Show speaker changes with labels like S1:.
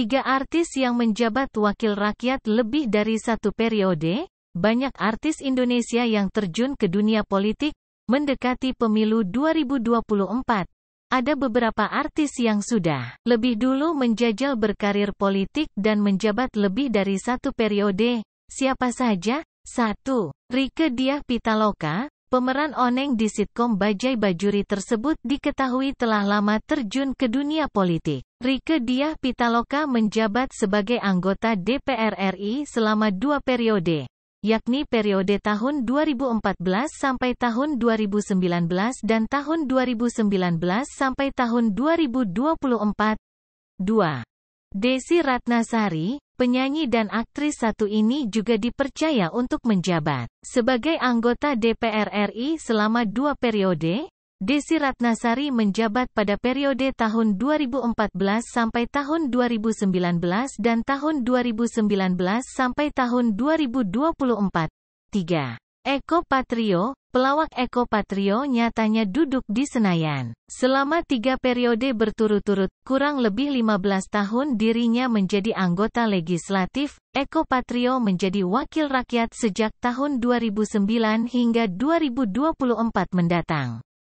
S1: Tiga artis yang menjabat wakil rakyat lebih dari satu periode, banyak artis Indonesia yang terjun ke dunia politik, mendekati pemilu 2024. Ada beberapa artis yang sudah lebih dulu menjajal berkarir politik dan menjabat lebih dari satu periode. Siapa saja? 1. Rike Diah Pitaloka, Pemeran Oneng di sitkom Bajai Bajuri tersebut diketahui telah lama terjun ke dunia politik. Rike Diah Pitaloka menjabat sebagai anggota DPR RI selama dua periode, yakni periode tahun 2014 sampai tahun 2019 dan tahun 2019 sampai tahun 2024. 2. Desi Ratnasari, penyanyi dan aktris satu ini juga dipercaya untuk menjabat sebagai anggota DPR RI selama dua periode. Desi Ratnasari menjabat pada periode tahun 2014 sampai tahun 2019 dan tahun 2019 sampai tahun 2024. 3. Eko Patrio, Pelawak Eko Patrio nyatanya duduk di Senayan. Selama tiga periode berturut-turut, kurang lebih 15 tahun dirinya menjadi anggota legislatif, Eko Patrio menjadi wakil rakyat sejak tahun 2009 hingga 2024 mendatang.